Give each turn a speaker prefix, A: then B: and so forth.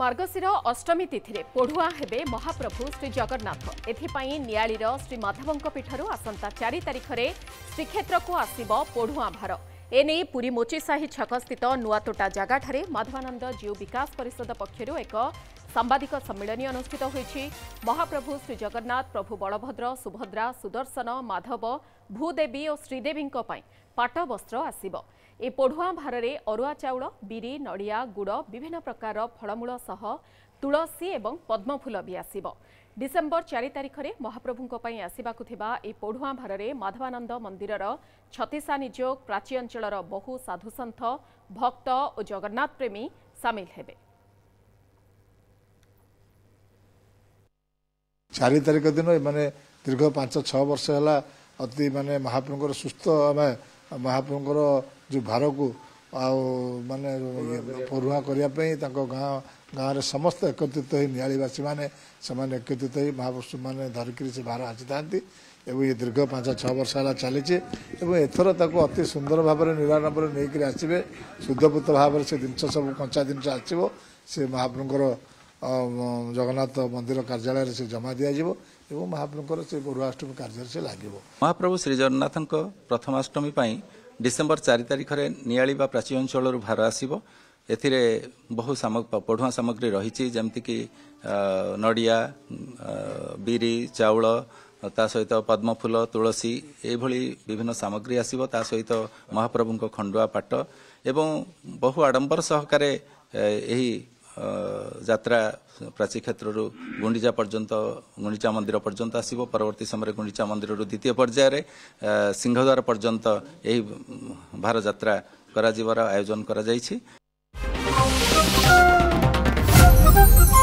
A: ମାର୍ଗଶିର ଅଷ୍ଟମୀ ତିଥିରେ ପୋଢ଼ୁଆ ହେବେ ମହାପ୍ରଭୁ ଶ୍ରୀ ଜଗନ୍ନାଥ ଏଥିପାଇଁ ନିଆଳିର ଶ୍ରୀ ମାଧବଙ୍କ ପୀଠରୁ ଆସନ୍ତା ଚାରି ତାରିଖରେ ଶ୍ରୀକ୍ଷେତ୍ରକୁ ଆସିବ ପୋଢ଼ୁଆ ଭାର ଏନେଇ ପୁରୀ ମୋଚିସାହି ଛକସ୍ଥିତ ନୂଆତୋଟା ଜାଗାଠାରେ ମାଧବାନନ୍ଦ ଜୀଉ ବିକାଶ ପରିଷଦ ପକ୍ଷରୁ ଏକ ସାମ୍ବାଦିକ ସମ୍ମିଳନୀ ଅନୁଷ୍ଠିତ ହୋଇଛି ମହାପ୍ରଭୁ ଶ୍ରୀଜଗନ୍ନାଥ ପ୍ରଭୁ ବଳଭଦ୍ର ସୁଭଦ୍ରା ସୁଦର୍ଶନ ମାଧବ ଭୂଦେବୀ ଓ ଶ୍ରୀଦେବୀଙ୍କ ପାଇଁ ପାଟବସ୍ତ୍ର ଆସିବ ଏ ପୋଢୁଆଁ ଭାରରେ ଅରୁଆ ଚାଉଳ ବିରି ନଡ଼ିଆ ଗୁଡ଼ ବିଭିନ୍ନ ପ୍ରକାରର ଫଳମୂଳ ସହ ତୁଳସୀ ଏବଂ ପଦ୍ମଫୁଲ ବି ଆସିବ ଡିସେମ୍ବର ଚାରି ତାରିଖରେ ମହାପ୍ରଭୁଙ୍କ ପାଇଁ ଆସିବାକୁ ଥିବା ଏହି ପୋଢୁଆଁ ଭାରରେ ମାଧବାନନ୍ଦ ମନ୍ଦିରର ଛତିଶା ନିଯୋଗ ପ୍ରାଚୀ ଅଞ୍ଚଳର ବହୁ ସାଧୁସନ୍ଥ ଭକ୍ତ ଓ ଜଗନ୍ନାଥ ସାମିଲ ହେବେ
B: ଚାରି ତାରିଖ ଦିନ ଏମାନେ ଦୀର୍ଘ ପାଞ୍ଚ ଛଅ ବର୍ଷ ହେଲା ଅତି ମାନେ ମହାପ୍ରଭୁଙ୍କର ସୁସ୍ଥ ଆମେ ମହାପ୍ରଭୁଙ୍କର ଯେଉଁ ଭାରକୁ ଆଉ ମାନେ ପରୁହା କରିବା ପାଇଁ ତାଙ୍କ ଗାଁ ଗାଁରେ ସମସ୍ତେ ଏକତ୍ରିତ ହୋଇ ନିଆଳିବାସୀମାନେ ସେମାନେ ଏକତ୍ରିତ ହୋଇ ମହାପୁରୁଷମାନେ ଧରିକିରି ସେ ଭାର ଆସିଥାନ୍ତି ଏବଂ ଏ ଦୀର୍ଘ ପାଞ୍ଚ ଛଅ ବର୍ଷ ହେଲା ଚାଲିଛି ଏବଂ ଏଥର ତାକୁ ଅତି ସୁନ୍ଦର ଭାବରେ ନିରାଡ଼ମ୍ବରେ ନେଇକରି ଆସିବେ ଶୁଦ୍ଧପୁତ ଭାବରେ ସେ ଜିନିଷ ସବୁ କଞ୍ଚା ଜିନିଷ ଆସିବ ସେ ମହାପ୍ରଭୁଙ୍କର ଜଗନ୍ନାଥ ମନ୍ଦିର କାର୍ଯ୍ୟାଳୟରେ ସେ ଜମା ଦିଆଯିବ ଏବଂ ମହାପ୍ରଭୁଙ୍କର ସେ ଗୌରାଷ୍ଟମୀ କାର୍ଯ୍ୟରେ ସେ ଲାଗିବ
C: ମହାପ୍ରଭୁ ଶ୍ରୀଜଗନ୍ନାଥଙ୍କ ପ୍ରଥମାଷ୍ଟମୀ ପାଇଁ ଡିସେମ୍ବର ଚାରି ତାରିଖରେ ନିଆଳି ବା ପ୍ରାଚୀ ଅଞ୍ଚଳରୁ ଭାର ଆସିବ ଏଥିରେ ବହୁ ପଢୁଆଁ ସାମଗ୍ରୀ ରହିଛି ଯେମିତିକି ନଡ଼ିଆ ବିରି ଚାଉଳ ତା ସହିତ ପଦ୍ମଫୁଲ ତୁଳସୀ ଏଭଳି ବିଭିନ୍ନ ସାମଗ୍ରୀ ଆସିବ ତା ସହିତ ମହାପ୍ରଭୁଙ୍କ ଖଣ୍ଡୁଆ ପାଟ ଏବଂ ବହୁ ଆଡ଼ମ୍ବର ସହକାରେ ଏହି ଯାତ୍ରା ପ୍ରାଚୀକ୍ଷେତ୍ରରୁ ଗୁଣ୍ଡିଚା ପର୍ଯ୍ୟନ୍ତ ଗୁଣ୍ଡିଚା ମନ୍ଦିର ପର୍ଯ୍ୟନ୍ତ ଆସିବ ପରବର୍ତ୍ତୀ ସମୟରେ ଗୁଣ୍ଡିଚା ମନ୍ଦିରରୁ ଦ୍ୱିତୀୟ ପର୍ଯ୍ୟାୟରେ ସିଂହଦ୍ୱାର ପର୍ଯ୍ୟନ୍ତ ଏହି ଭାରଯାତ୍ରା କରାଯିବାର ଆୟୋଜନ କରାଯାଇଛି